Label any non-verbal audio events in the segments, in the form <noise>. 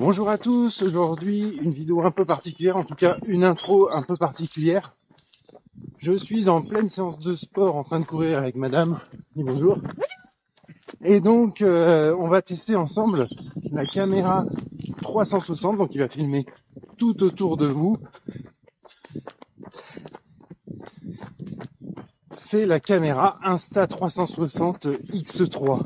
Bonjour à tous, aujourd'hui une vidéo un peu particulière, en tout cas une intro un peu particulière. Je suis en pleine séance de sport en train de courir avec madame. bonjour. Et donc euh, on va tester ensemble la caméra 360, donc il va filmer tout autour de vous. C'est la caméra Insta360 X3.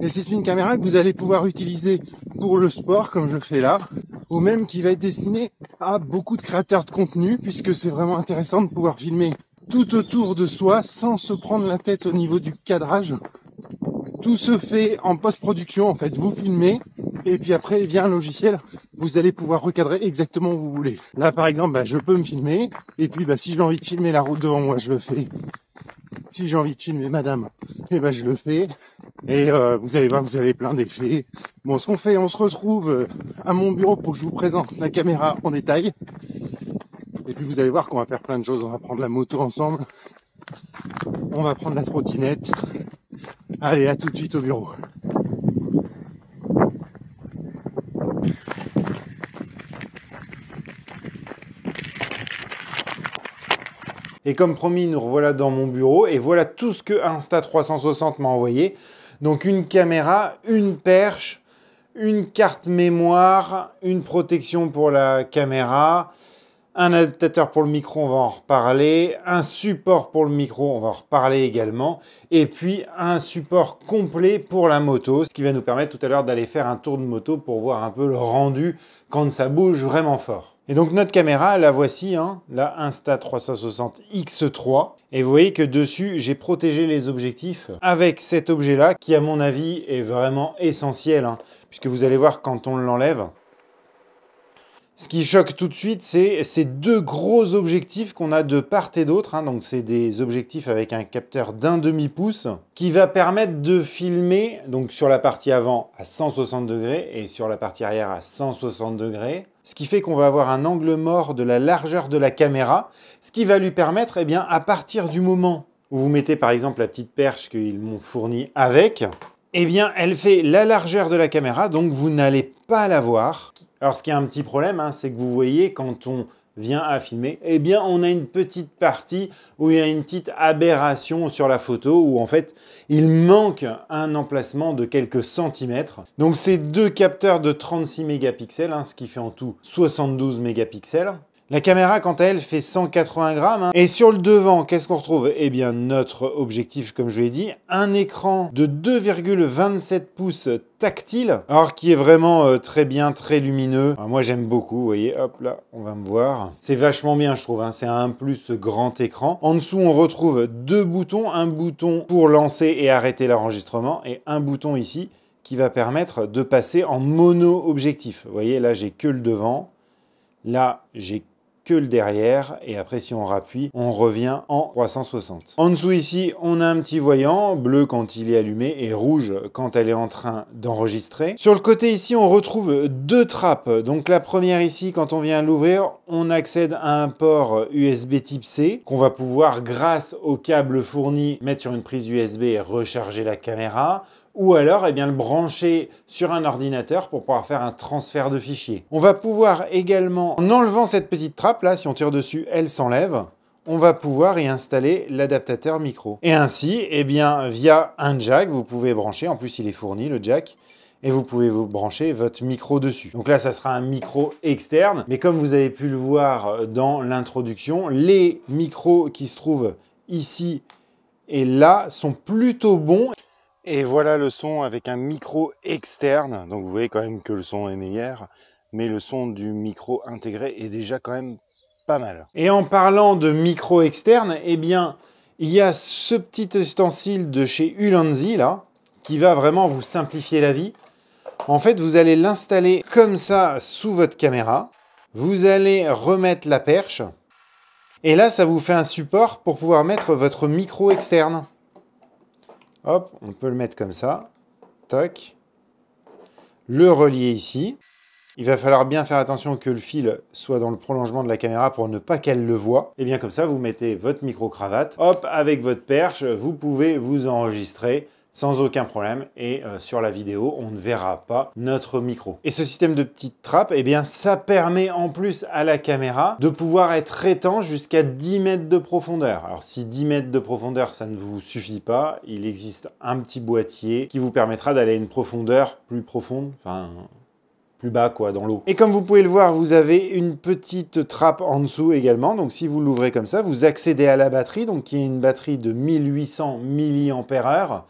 Et c'est une caméra que vous allez pouvoir utiliser pour le sport comme je le fais là, ou même qui va être destiné à beaucoup de créateurs de contenu puisque c'est vraiment intéressant de pouvoir filmer tout autour de soi sans se prendre la tête au niveau du cadrage. Tout se fait en post-production en fait, vous filmez et puis après via un logiciel vous allez pouvoir recadrer exactement où vous voulez. Là par exemple bah, je peux me filmer et puis bah, si j'ai envie de filmer la route devant moi je le fais. Si j'ai envie de filmer madame, et eh ben je le fais. Et euh, vous allez voir, vous avez plein d'effets. Bon, ce qu'on fait, on se retrouve euh, à mon bureau pour que je vous présente la caméra en détail. Et puis vous allez voir qu'on va faire plein de choses. On va prendre la moto ensemble. On va prendre la trottinette. Allez, à tout de suite au bureau. Et comme promis, nous revoilà dans mon bureau et voilà tout ce que Insta360 m'a envoyé. Donc une caméra, une perche, une carte mémoire, une protection pour la caméra, un adaptateur pour le micro, on va en reparler, un support pour le micro, on va en reparler également, et puis un support complet pour la moto, ce qui va nous permettre tout à l'heure d'aller faire un tour de moto pour voir un peu le rendu quand ça bouge vraiment fort. Et donc notre caméra, la voici, hein, la Insta360 X3. Et vous voyez que dessus, j'ai protégé les objectifs avec cet objet-là, qui à mon avis est vraiment essentiel, hein, puisque vous allez voir quand on l'enlève, ce qui choque tout de suite, c'est ces deux gros objectifs qu'on a de part et d'autre. Hein. donc, c'est des objectifs avec un capteur d'un demi-pouce qui va permettre de filmer donc sur la partie avant à 160 degrés et sur la partie arrière à 160 degrés. Ce qui fait qu'on va avoir un angle mort de la largeur de la caméra, ce qui va lui permettre, eh bien, à partir du moment où vous mettez par exemple la petite perche qu'ils m'ont fournie avec, eh bien, elle fait la largeur de la caméra, donc vous n'allez pas la voir alors ce qui est un petit problème, hein, c'est que vous voyez quand on vient à filmer, eh bien on a une petite partie où il y a une petite aberration sur la photo où en fait il manque un emplacement de quelques centimètres. Donc c'est deux capteurs de 36 mégapixels, hein, ce qui fait en tout 72 mégapixels. La caméra, quant à elle, fait 180 grammes. Hein. Et sur le devant, qu'est-ce qu'on retrouve Eh bien, notre objectif, comme je l'ai dit, un écran de 2,27 pouces tactile, alors qui est vraiment euh, très bien, très lumineux. Ah, moi, j'aime beaucoup, vous voyez, hop là, on va me voir. C'est vachement bien, je trouve, hein. c'est un plus grand écran. En dessous, on retrouve deux boutons, un bouton pour lancer et arrêter l'enregistrement, et un bouton ici qui va permettre de passer en mono-objectif. Vous voyez, là, j'ai que le devant. Là, j'ai le derrière. Et après, si on rappuie, on revient en 360. En dessous ici, on a un petit voyant, bleu quand il est allumé et rouge quand elle est en train d'enregistrer. Sur le côté ici, on retrouve deux trappes. Donc la première ici, quand on vient l'ouvrir, on accède à un port USB type C qu'on va pouvoir, grâce au câble fourni, mettre sur une prise USB et recharger la caméra ou alors eh bien, le brancher sur un ordinateur pour pouvoir faire un transfert de fichiers. On va pouvoir également, en enlevant cette petite trappe là, si on tire dessus, elle s'enlève, on va pouvoir y installer l'adaptateur micro. Et ainsi, eh bien, via un jack, vous pouvez brancher, en plus il est fourni le jack, et vous pouvez vous brancher votre micro dessus. Donc là, ça sera un micro externe, mais comme vous avez pu le voir dans l'introduction, les micros qui se trouvent ici et là sont plutôt bons. Et voilà le son avec un micro externe. Donc vous voyez quand même que le son est meilleur, mais le son du micro intégré est déjà quand même pas mal. Et en parlant de micro externe, eh bien, il y a ce petit ustensile de chez Ulanzi là, qui va vraiment vous simplifier la vie. En fait, vous allez l'installer comme ça sous votre caméra. Vous allez remettre la perche. Et là, ça vous fait un support pour pouvoir mettre votre micro externe. Hop, on peut le mettre comme ça. Tac. Le relier ici. Il va falloir bien faire attention que le fil soit dans le prolongement de la caméra pour ne pas qu'elle le voie. Et bien comme ça, vous mettez votre micro-cravate. Hop, avec votre perche, vous pouvez vous enregistrer sans aucun problème et euh, sur la vidéo on ne verra pas notre micro. Et ce système de petite trappe, eh bien ça permet en plus à la caméra de pouvoir être étanche jusqu'à 10 mètres de profondeur. Alors si 10 mètres de profondeur ça ne vous suffit pas, il existe un petit boîtier qui vous permettra d'aller à une profondeur plus profonde, enfin plus bas quoi dans l'eau. Et comme vous pouvez le voir, vous avez une petite trappe en dessous également. Donc si vous l'ouvrez comme ça, vous accédez à la batterie donc qui est une batterie de 1800 mAh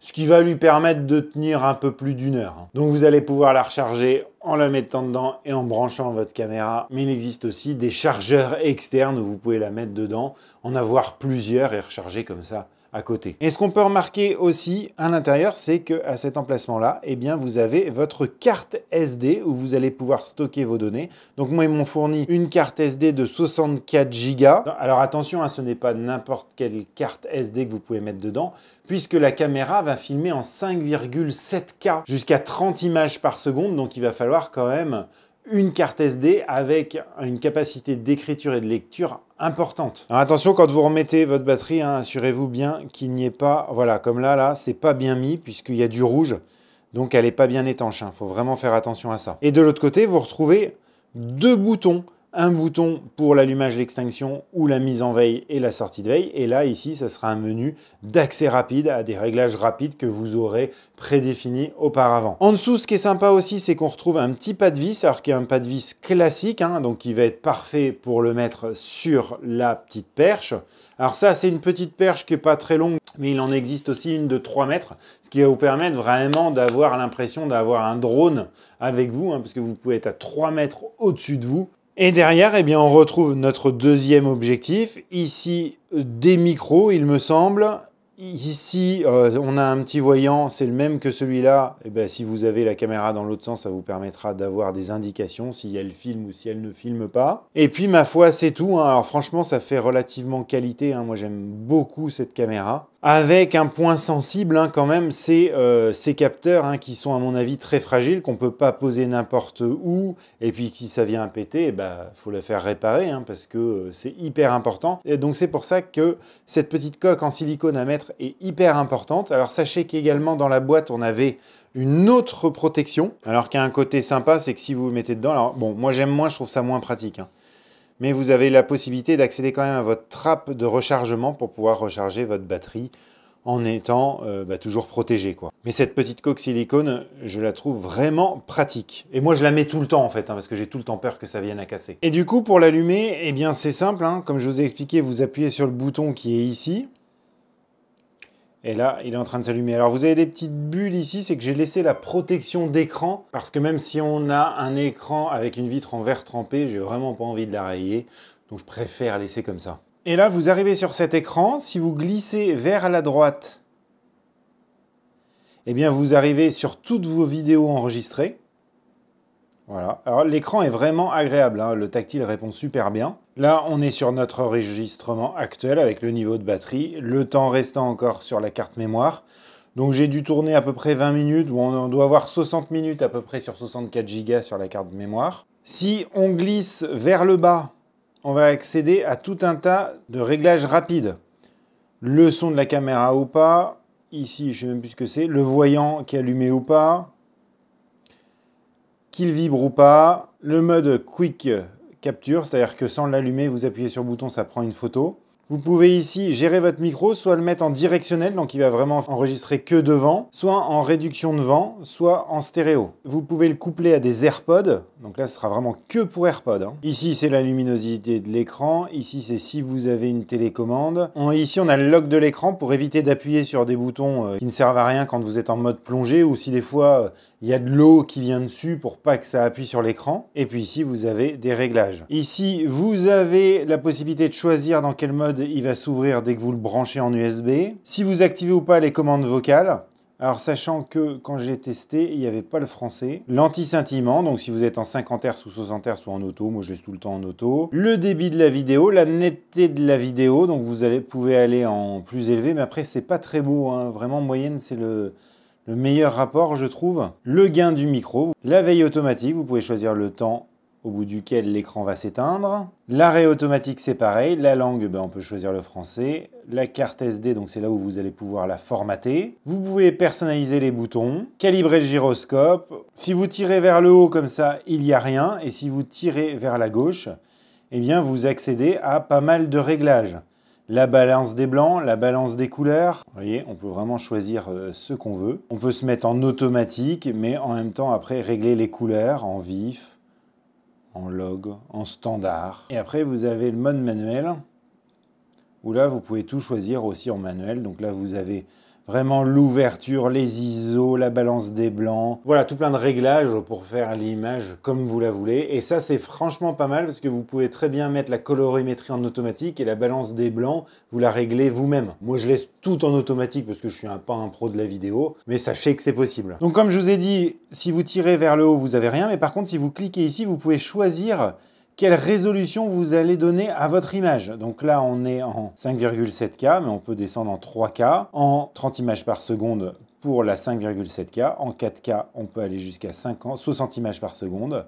ce qui va lui permettre de tenir un peu plus d'une heure. Donc vous allez pouvoir la recharger en la mettant dedans et en branchant votre caméra. Mais il existe aussi des chargeurs externes où vous pouvez la mettre dedans, en avoir plusieurs et recharger comme ça côté. Et ce qu'on peut remarquer aussi à l'intérieur, c'est que à cet emplacement-là, eh bien, vous avez votre carte SD où vous allez pouvoir stocker vos données. Donc moi, ils m'ont fourni une carte SD de 64 Go. Alors attention, hein, ce n'est pas n'importe quelle carte SD que vous pouvez mettre dedans, puisque la caméra va filmer en 5,7K jusqu'à 30 images par seconde. Donc il va falloir quand même une carte SD avec une capacité d'écriture et de lecture importante. Alors attention, quand vous remettez votre batterie, hein, assurez-vous bien qu'il n'y ait pas... Voilà, comme là, là, c'est pas bien mis puisqu'il y a du rouge, donc elle n'est pas bien étanche. Il hein. faut vraiment faire attention à ça. Et de l'autre côté, vous retrouvez deux boutons un bouton pour l'allumage, d'extinction ou la mise en veille et la sortie de veille. Et là, ici, ça sera un menu d'accès rapide à des réglages rapides que vous aurez prédéfinis auparavant. En dessous, ce qui est sympa aussi, c'est qu'on retrouve un petit pas de vis, alors qu'il y a un pas de vis classique, hein, donc qui va être parfait pour le mettre sur la petite perche. Alors ça, c'est une petite perche qui n'est pas très longue, mais il en existe aussi une de 3 mètres, ce qui va vous permettre vraiment d'avoir l'impression d'avoir un drone avec vous, hein, parce que vous pouvez être à 3 mètres au-dessus de vous et derrière, eh bien, on retrouve notre deuxième objectif. Ici, des micros, il me semble. Ici, euh, on a un petit voyant, c'est le même que celui-là. Eh bien, si vous avez la caméra dans l'autre sens, ça vous permettra d'avoir des indications si elle filme ou si elle ne filme pas. Et puis, ma foi, c'est tout. Hein. Alors franchement, ça fait relativement qualité. Hein. Moi, j'aime beaucoup cette caméra avec un point sensible hein, quand même, c'est euh, ces capteurs hein, qui sont à mon avis très fragiles, qu'on ne peut pas poser n'importe où, et puis si ça vient à péter, il eh ben, faut le faire réparer, hein, parce que euh, c'est hyper important. Et donc c'est pour ça que cette petite coque en silicone à mettre est hyper importante. Alors sachez qu'également dans la boîte, on avait une autre protection, alors qu'il un côté sympa, c'est que si vous, vous mettez dedans, alors bon, moi j'aime moins, je trouve ça moins pratique mais vous avez la possibilité d'accéder quand même à votre trappe de rechargement pour pouvoir recharger votre batterie en étant euh, bah, toujours protégé. Mais cette petite coque silicone, je la trouve vraiment pratique. Et moi, je la mets tout le temps, en fait, hein, parce que j'ai tout le temps peur que ça vienne à casser. Et du coup, pour l'allumer, eh bien, c'est simple. Hein. comme je vous ai expliqué, vous appuyez sur le bouton qui est ici. Et là, il est en train de s'allumer. Alors vous avez des petites bulles ici, c'est que j'ai laissé la protection d'écran, parce que même si on a un écran avec une vitre en verre trempé, j'ai vraiment pas envie de la rayer, donc je préfère laisser comme ça. Et là, vous arrivez sur cet écran, si vous glissez vers la droite, eh bien vous arrivez sur toutes vos vidéos enregistrées. Voilà. Alors l'écran est vraiment agréable, hein. le tactile répond super bien. Là, on est sur notre enregistrement actuel avec le niveau de batterie, le temps restant encore sur la carte mémoire. Donc j'ai dû tourner à peu près 20 minutes, ou on doit avoir 60 minutes à peu près sur 64 Go sur la carte mémoire. Si on glisse vers le bas, on va accéder à tout un tas de réglages rapides. Le son de la caméra ou pas, ici je ne sais même plus ce que c'est, le voyant qui est allumé ou pas, qu'il vibre ou pas, le mode quick capture, c'est-à-dire que sans l'allumer, vous appuyez sur le bouton, ça prend une photo. Vous pouvez ici gérer votre micro, soit le mettre en directionnel, donc il va vraiment enregistrer que devant, soit en réduction de vent, soit en stéréo. Vous pouvez le coupler à des AirPods, donc là ce sera vraiment que pour AirPods. Hein. Ici c'est la luminosité de l'écran, ici c'est si vous avez une télécommande. ici on a le lock de l'écran pour éviter d'appuyer sur des boutons euh, qui ne servent à rien quand vous êtes en mode plongée ou si des fois euh, il y a de l'eau qui vient dessus pour pas que ça appuie sur l'écran. Et puis ici, vous avez des réglages. Ici, vous avez la possibilité de choisir dans quel mode il va s'ouvrir dès que vous le branchez en USB. Si vous activez ou pas les commandes vocales. Alors sachant que quand j'ai testé, il n'y avait pas le français. L'anti-scintillement, donc si vous êtes en 50 Hz ou 60 Hz ou en auto, moi je laisse tout le temps en auto. Le débit de la vidéo, la netteté de la vidéo, donc vous allez, pouvez aller en plus élevé, mais après c'est pas très beau, hein. vraiment moyenne c'est le le meilleur rapport, je trouve, le gain du micro. La veille automatique, vous pouvez choisir le temps au bout duquel l'écran va s'éteindre. L'arrêt automatique, c'est pareil. La langue, ben, on peut choisir le français. La carte SD, donc c'est là où vous allez pouvoir la formater. Vous pouvez personnaliser les boutons, calibrer le gyroscope. Si vous tirez vers le haut comme ça, il n'y a rien. Et si vous tirez vers la gauche, eh bien, vous accédez à pas mal de réglages la balance des blancs, la balance des couleurs. Vous voyez, on peut vraiment choisir euh, ce qu'on veut. On peut se mettre en automatique, mais en même temps, après, régler les couleurs en vif, en log, en standard. Et après, vous avez le mode manuel, où là, vous pouvez tout choisir aussi en manuel. Donc là, vous avez Vraiment l'ouverture, les ISO, la balance des blancs. Voilà, tout plein de réglages pour faire l'image comme vous la voulez. Et ça, c'est franchement pas mal parce que vous pouvez très bien mettre la colorimétrie en automatique et la balance des blancs, vous la réglez vous-même. Moi, je laisse tout en automatique parce que je suis un, pas un pro de la vidéo, mais sachez que c'est possible. Donc, comme je vous ai dit, si vous tirez vers le haut, vous avez rien. Mais par contre, si vous cliquez ici, vous pouvez choisir quelle résolution vous allez donner à votre image. Donc là, on est en 5,7K, mais on peut descendre en 3K, en 30 images par seconde pour la 5,7K, en 4K, on peut aller jusqu'à 60 images par seconde.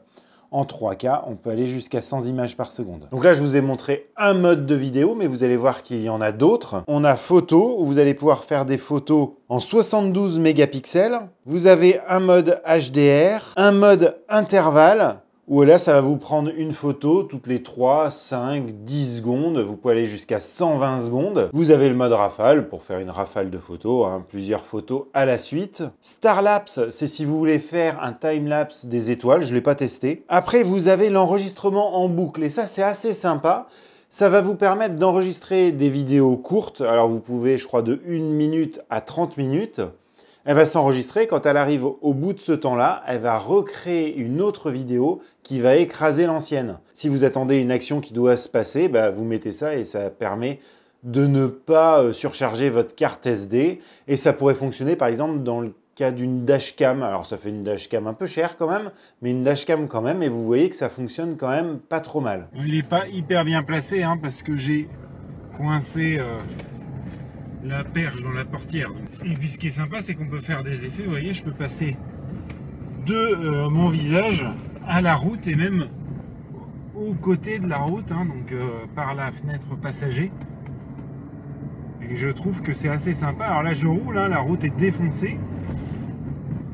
En 3K, on peut aller jusqu'à 100 images par seconde. Donc là, je vous ai montré un mode de vidéo, mais vous allez voir qu'il y en a d'autres. On a photo, où vous allez pouvoir faire des photos en 72 mégapixels. Vous avez un mode HDR, un mode intervalle, ou là, ça va vous prendre une photo toutes les 3, 5, 10 secondes. Vous pouvez aller jusqu'à 120 secondes. Vous avez le mode rafale pour faire une rafale de photos, hein. plusieurs photos à la suite. Starlapse, c'est si vous voulez faire un time-lapse des étoiles. Je ne l'ai pas testé. Après, vous avez l'enregistrement en boucle. Et ça, c'est assez sympa. Ça va vous permettre d'enregistrer des vidéos courtes. Alors, vous pouvez, je crois, de 1 minute à 30 minutes. Elle va s'enregistrer, quand elle arrive au bout de ce temps-là, elle va recréer une autre vidéo qui va écraser l'ancienne. Si vous attendez une action qui doit se passer, bah, vous mettez ça et ça permet de ne pas euh, surcharger votre carte SD. Et ça pourrait fonctionner par exemple dans le cas d'une dashcam. Alors ça fait une dashcam un peu chère quand même, mais une dashcam quand même. Et vous voyez que ça fonctionne quand même pas trop mal. Il n'est pas hyper bien placé hein, parce que j'ai coincé... Euh, la perche dans la portière. Et puis ce qui est sympa, c'est qu'on peut faire des effets. Vous voyez, je peux passer de euh, mon visage à la route et même au côté de la route, hein, donc euh, par la fenêtre passager. Et je trouve que c'est assez sympa. Alors là, je roule, hein, la route est défoncée.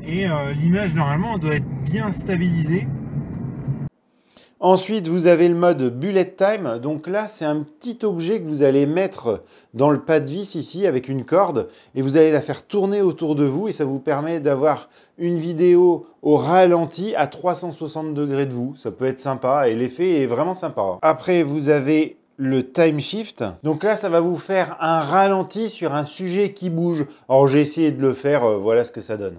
Et euh, l'image, normalement, doit être bien stabilisée. Ensuite, vous avez le mode bullet time. Donc là, c'est un petit objet que vous allez mettre dans le pas de vis ici avec une corde et vous allez la faire tourner autour de vous et ça vous permet d'avoir une vidéo au ralenti à 360 degrés de vous. Ça peut être sympa et l'effet est vraiment sympa. Après, vous avez le time shift. Donc là, ça va vous faire un ralenti sur un sujet qui bouge. Alors j'ai essayé de le faire, euh, voilà ce que ça donne.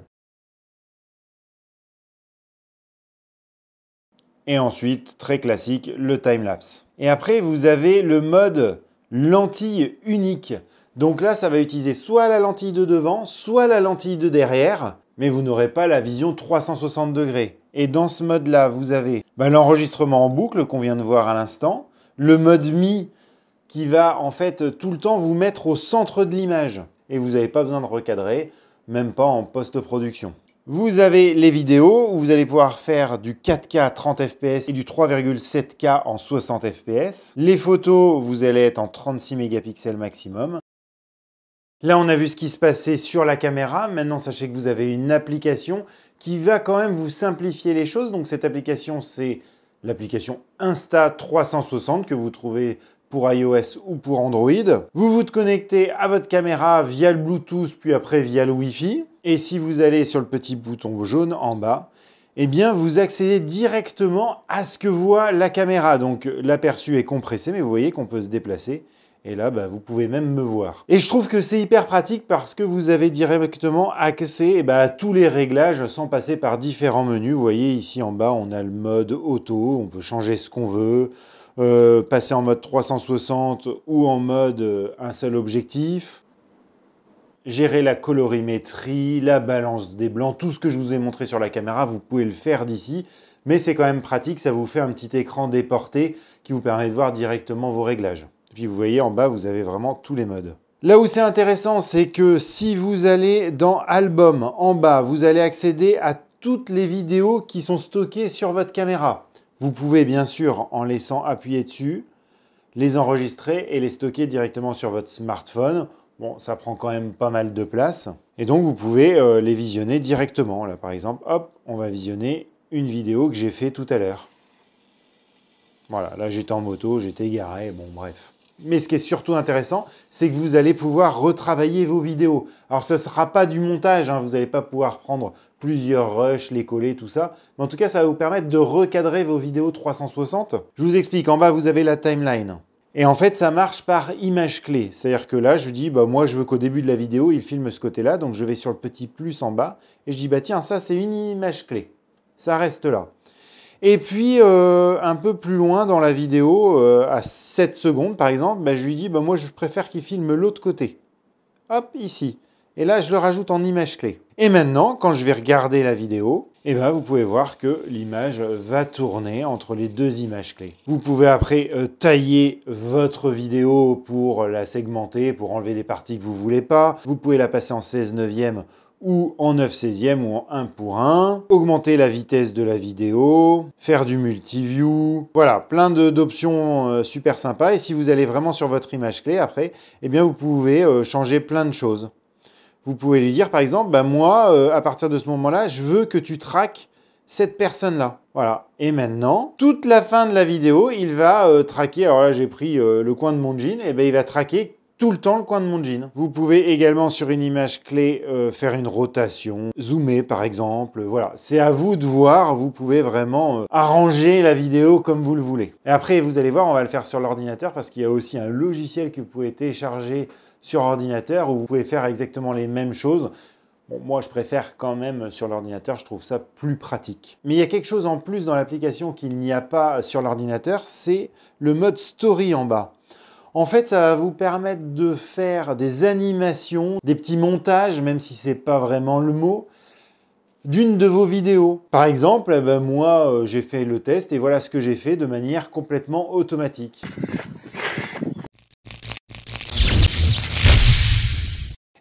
Et ensuite, très classique, le time-lapse. Et après, vous avez le mode lentille unique. Donc là, ça va utiliser soit la lentille de devant, soit la lentille de derrière, mais vous n'aurez pas la vision 360 degrés. Et dans ce mode-là, vous avez bah, l'enregistrement en boucle qu'on vient de voir à l'instant, le mode Mi qui va en fait tout le temps vous mettre au centre de l'image. Et vous n'avez pas besoin de recadrer, même pas en post-production. Vous avez les vidéos où vous allez pouvoir faire du 4K à 30 fps et du 3,7K en 60 fps. Les photos, vous allez être en 36 mégapixels maximum. Là, on a vu ce qui se passait sur la caméra. Maintenant, sachez que vous avez une application qui va quand même vous simplifier les choses. Donc cette application, c'est l'application Insta360 que vous trouvez pour iOS ou pour Android. Vous vous connectez à votre caméra via le Bluetooth, puis après via le Wi-Fi. Et si vous allez sur le petit bouton jaune en bas, eh bien, vous accédez directement à ce que voit la caméra. Donc, l'aperçu est compressé, mais vous voyez qu'on peut se déplacer. Et là, bah, vous pouvez même me voir. Et je trouve que c'est hyper pratique parce que vous avez directement accès eh bah, à tous les réglages sans passer par différents menus. Vous voyez, ici en bas, on a le mode auto, on peut changer ce qu'on veut, euh, passer en mode 360 ou en mode euh, un seul objectif. Gérer la colorimétrie, la balance des blancs, tout ce que je vous ai montré sur la caméra, vous pouvez le faire d'ici. Mais c'est quand même pratique, ça vous fait un petit écran déporté qui vous permet de voir directement vos réglages. Et puis vous voyez en bas, vous avez vraiment tous les modes. Là où c'est intéressant, c'est que si vous allez dans Album, en bas, vous allez accéder à toutes les vidéos qui sont stockées sur votre caméra. Vous pouvez bien sûr, en laissant appuyer dessus, les enregistrer et les stocker directement sur votre smartphone Bon, ça prend quand même pas mal de place. Et donc, vous pouvez euh, les visionner directement. Là, par exemple, hop, on va visionner une vidéo que j'ai fait tout à l'heure. Voilà, là, j'étais en moto, j'étais garé, bon, bref. Mais ce qui est surtout intéressant, c'est que vous allez pouvoir retravailler vos vidéos. Alors, ce ne sera pas du montage, hein, vous n'allez pas pouvoir prendre plusieurs rushs, les coller, tout ça. Mais en tout cas, ça va vous permettre de recadrer vos vidéos 360. Je vous explique, en bas, vous avez la timeline. Et en fait, ça marche par image clé. C'est-à-dire que là, je dis, bah, moi, je veux qu'au début de la vidéo, il filme ce côté-là. Donc, je vais sur le petit plus en bas. Et je dis, bah, tiens, ça, c'est une image clé. Ça reste là. Et puis, euh, un peu plus loin dans la vidéo, euh, à 7 secondes, par exemple, bah, je lui dis, bah, moi, je préfère qu'il filme l'autre côté. Hop, ici. Et là, je le rajoute en image clé. Et maintenant, quand je vais regarder la vidéo, et eh bien, vous pouvez voir que l'image va tourner entre les deux images clés. Vous pouvez après euh, tailler votre vidéo pour la segmenter, pour enlever les parties que vous voulez pas. Vous pouvez la passer en 16 9e ou en 9 16e ou en 1 pour 1, augmenter la vitesse de la vidéo, faire du multiview, voilà, plein d'options euh, super sympas. Et si vous allez vraiment sur votre image clé après, eh bien vous pouvez euh, changer plein de choses. Vous pouvez lui dire par exemple, bah, moi, euh, à partir de ce moment-là, je veux que tu traques cette personne-là. Voilà. Et maintenant, toute la fin de la vidéo, il va euh, traquer, alors là j'ai pris euh, le coin de mon jean, et ben il va traquer tout le temps le coin de mon jean. Vous pouvez également sur une image clé faire une rotation, zoomer par exemple, voilà. C'est à vous de voir, vous pouvez vraiment arranger la vidéo comme vous le voulez. Et après, vous allez voir, on va le faire sur l'ordinateur parce qu'il y a aussi un logiciel que vous pouvez télécharger sur ordinateur où vous pouvez faire exactement les mêmes choses. moi, je préfère quand même sur l'ordinateur, je trouve ça plus pratique. Mais il y a quelque chose en plus dans l'application qu'il n'y a pas sur l'ordinateur, c'est le mode story en bas. En fait, ça va vous permettre de faire des animations, des petits montages, même si ce n'est pas vraiment le mot, d'une de vos vidéos. Par exemple, eh ben, moi, euh, j'ai fait le test et voilà ce que j'ai fait de manière complètement automatique.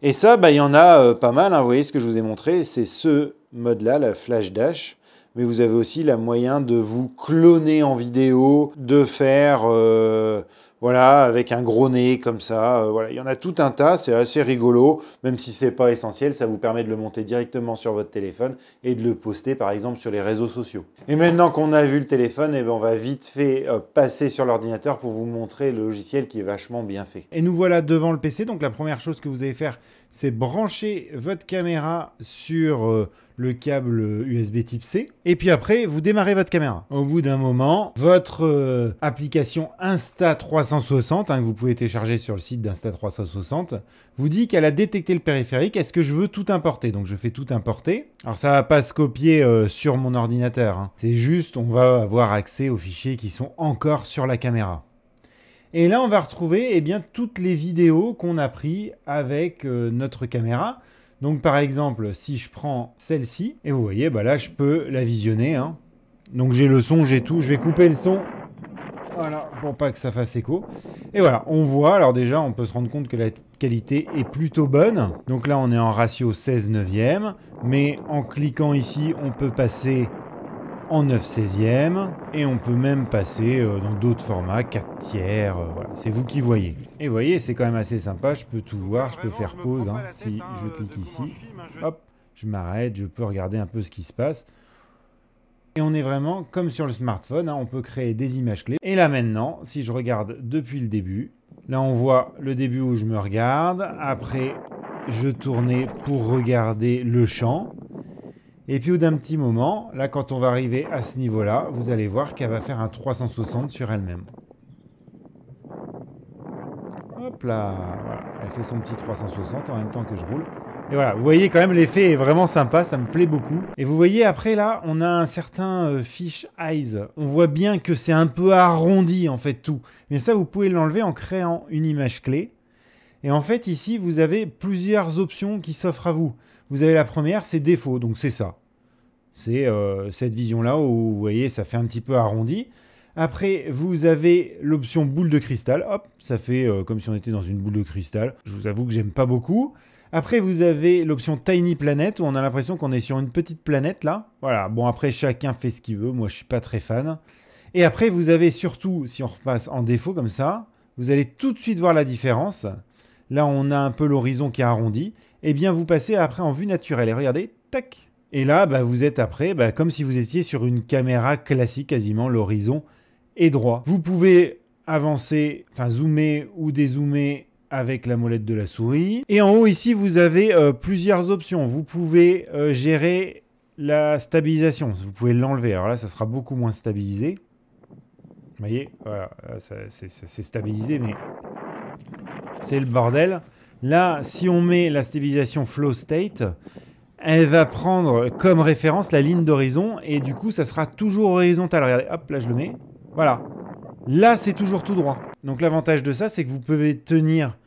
Et ça, bah, il y en a euh, pas mal. Hein. Vous voyez ce que je vous ai montré, c'est ce mode-là, la flash dash. Mais vous avez aussi la moyen de vous cloner en vidéo, de faire... Euh, voilà, avec un gros nez comme ça. Euh, voilà, il y en a tout un tas, c'est assez rigolo, même si c'est pas essentiel, ça vous permet de le monter directement sur votre téléphone et de le poster par exemple sur les réseaux sociaux. Et maintenant qu'on a vu le téléphone, eh ben, on va vite fait euh, passer sur l'ordinateur pour vous montrer le logiciel qui est vachement bien fait. Et nous voilà devant le PC, donc la première chose que vous allez faire, c'est brancher votre caméra sur euh, le câble USB type C. Et puis après, vous démarrez votre caméra. Au bout d'un moment, votre euh, application Insta360, hein, que vous pouvez télécharger sur le site d'Insta360, vous dit qu'elle a détecté le périphérique. Est-ce que je veux tout importer Donc je fais tout importer. Alors ça va pas se copier euh, sur mon ordinateur. Hein. C'est juste, on va avoir accès aux fichiers qui sont encore sur la caméra. Et là, on va retrouver eh bien, toutes les vidéos qu'on a prises avec euh, notre caméra. Donc par exemple, si je prends celle-ci, et vous voyez, bah là je peux la visionner. Hein. Donc j'ai le son, j'ai tout. Je vais couper le son. Voilà, pour pas que ça fasse écho. Et voilà, on voit, alors déjà on peut se rendre compte que la qualité est plutôt bonne. Donc là on est en ratio 16 neuvième, mais en cliquant ici on peut passer en 9 16e et on peut même passer euh, dans d'autres formats, 4 tiers, euh, c'est vous qui voyez. Et vous voyez, c'est quand même assez sympa, je peux tout voir, je peux faire pause hein. si hein, je clique ici. Hop, je m'arrête, je peux regarder un peu ce qui se passe. Et on est vraiment comme sur le smartphone, hein, on peut créer des images clés. Et là maintenant, si je regarde depuis le début, là on voit le début où je me regarde, après je tournais pour regarder le champ. Et puis au d'un petit moment, là quand on va arriver à ce niveau-là, vous allez voir qu'elle va faire un 360 sur elle-même. Hop là, elle fait son petit 360 en même temps que je roule. Et voilà, vous voyez quand même l'effet est vraiment sympa, ça me plaît beaucoup. Et vous voyez après là, on a un certain euh, fish eyes. On voit bien que c'est un peu arrondi en fait tout. Mais ça vous pouvez l'enlever en créant une image clé. Et en fait ici vous avez plusieurs options qui s'offrent à vous. Vous avez la première, c'est défaut, donc c'est ça. C'est euh, cette vision-là où, vous voyez, ça fait un petit peu arrondi. Après, vous avez l'option boule de cristal. Hop, ça fait euh, comme si on était dans une boule de cristal. Je vous avoue que j'aime pas beaucoup. Après, vous avez l'option Tiny Planet, où on a l'impression qu'on est sur une petite planète, là. Voilà, bon, après, chacun fait ce qu'il veut. Moi, je suis pas très fan. Et après, vous avez surtout, si on repasse en défaut comme ça, vous allez tout de suite voir la différence là on a un peu l'horizon qui est arrondi, et eh bien vous passez après en vue naturelle. Et regardez, tac Et là, bah, vous êtes après bah, comme si vous étiez sur une caméra classique quasiment, l'horizon est droit. Vous pouvez avancer, enfin zoomer ou dézoomer avec la molette de la souris. Et en haut ici, vous avez euh, plusieurs options. Vous pouvez euh, gérer la stabilisation. Vous pouvez l'enlever. Alors là, ça sera beaucoup moins stabilisé. Vous voyez, voilà, c'est stabilisé, mais c'est le bordel. Là, si on met la stabilisation flow state, elle va prendre comme référence la ligne d'horizon et du coup, ça sera toujours horizontal. Regardez, hop, là je le mets. Voilà. Là, c'est toujours tout droit. Donc l'avantage de ça, c'est que vous pouvez tenir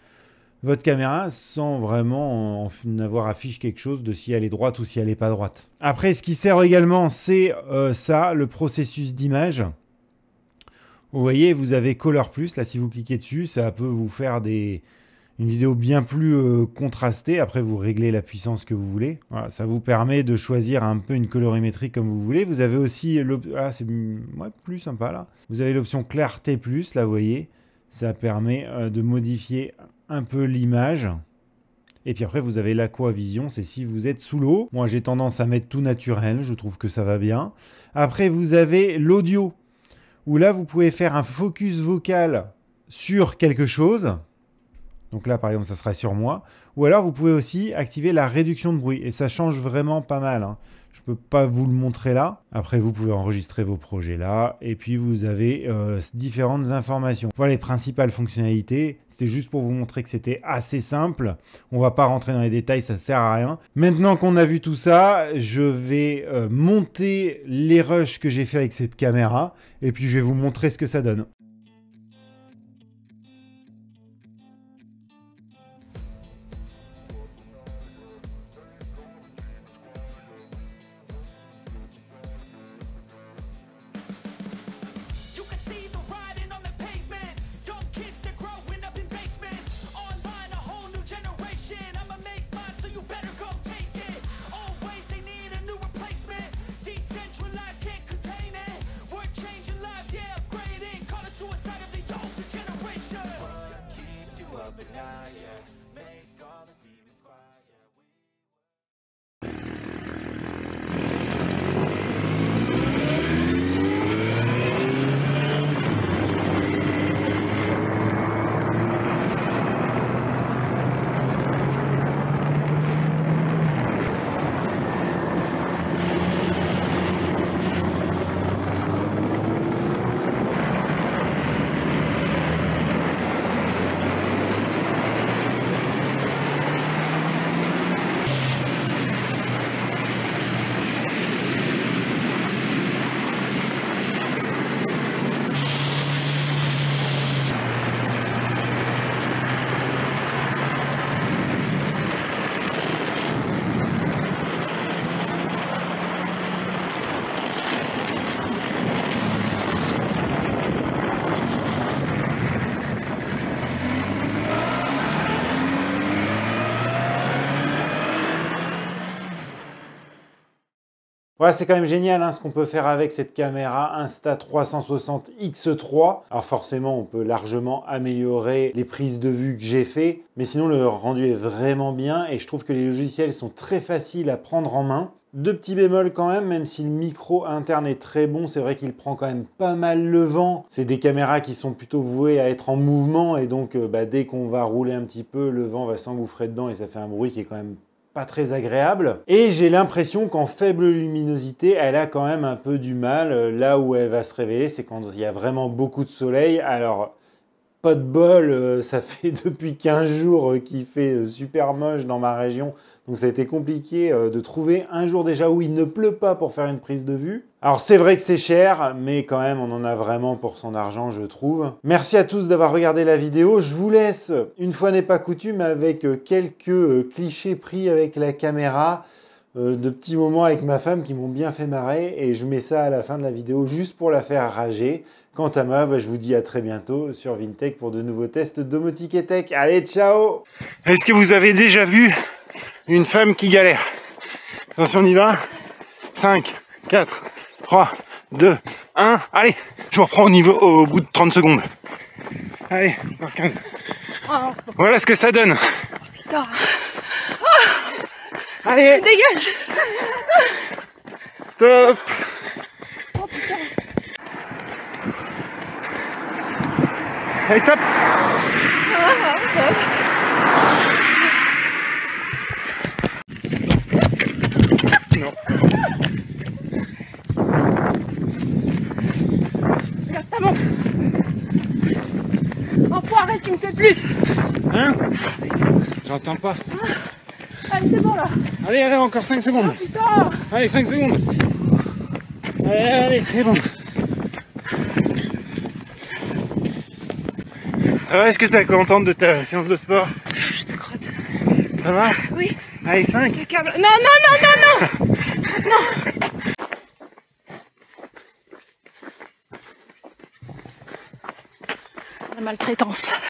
votre caméra sans vraiment en avoir affiche quelque chose de si elle est droite ou si elle n'est pas droite. Après, ce qui sert également, c'est euh, ça, le processus d'image. Vous voyez, vous avez Color Plus. Là, si vous cliquez dessus, ça peut vous faire des, une vidéo bien plus euh, contrastée. Après, vous réglez la puissance que vous voulez. Voilà, ça vous permet de choisir un peu une colorimétrie comme vous voulez. Vous avez aussi l'option... Ah, c'est plus sympa, là. Vous avez l'option Clarté Plus, là, vous voyez. Ça permet euh, de modifier un peu l'image. Et puis après, vous avez l'aquavision, c'est si vous êtes sous l'eau. Moi, j'ai tendance à mettre tout naturel, je trouve que ça va bien. Après, vous avez l'audio où là, vous pouvez faire un focus vocal sur quelque chose. Donc là, par exemple, ça sera sur moi. Ou alors, vous pouvez aussi activer la réduction de bruit. Et ça change vraiment pas mal. Hein. Je ne peux pas vous le montrer là. Après, vous pouvez enregistrer vos projets là. Et puis, vous avez euh, différentes informations. Voilà les principales fonctionnalités. C'était juste pour vous montrer que c'était assez simple. On va pas rentrer dans les détails, ça sert à rien. Maintenant qu'on a vu tout ça, je vais euh, monter les rushs que j'ai fait avec cette caméra. Et puis, je vais vous montrer ce que ça donne. Voilà, c'est quand même génial hein, ce qu'on peut faire avec cette caméra Insta360 X3. Alors forcément, on peut largement améliorer les prises de vue que j'ai fait, mais sinon le rendu est vraiment bien et je trouve que les logiciels sont très faciles à prendre en main. Deux petits bémols quand même, même si le micro interne est très bon, c'est vrai qu'il prend quand même pas mal le vent. C'est des caméras qui sont plutôt vouées à être en mouvement et donc euh, bah, dès qu'on va rouler un petit peu, le vent va s'engouffrer dedans et ça fait un bruit qui est quand même pas très agréable. Et j'ai l'impression qu'en faible luminosité, elle a quand même un peu du mal. Là où elle va se révéler, c'est quand il y a vraiment beaucoup de soleil. Alors, pas de bol, euh, ça <laughs> fait depuis 15 jours euh, qu'il fait euh, super moche dans ma région, donc ça a été compliqué euh, de trouver un jour déjà où il ne pleut pas pour faire une prise de vue. Alors c'est vrai que c'est cher, mais quand même on en a vraiment pour son argent je trouve. Merci à tous d'avoir regardé la vidéo. Je vous laisse, une fois n'est pas coutume, avec euh, quelques euh, clichés pris avec la caméra. de petits moments avec ma femme qui m'ont bien fait marrer et je mets ça à la fin de la vidéo juste pour la faire rager. Quant à moi, bah, je vous dis à très bientôt sur Vintech pour de nouveaux tests domotique tech. Allez, ciao Est-ce que vous avez déjà vu une femme qui galère. Attention, on y va. 5, 4, 3, 2, 1. Allez, je vous reprends au, niveau, au bout de 30 secondes. Allez, 15. Voilà ce que ça donne. Allez Dégage Top oh, Allez, top. Ah, tu plus Hein J'entends pas. Ah, allez, c'est bon là. Allez, allez, encore 5 secondes. Ah, putain Allez, 5 secondes. Allez, allez, c'est bon. Ça va, est-ce que tu es contente de ta séance de sport Je te crotte. Ça va Oui. Allez, 5. Non, non, non, non, non Non La maltraitance.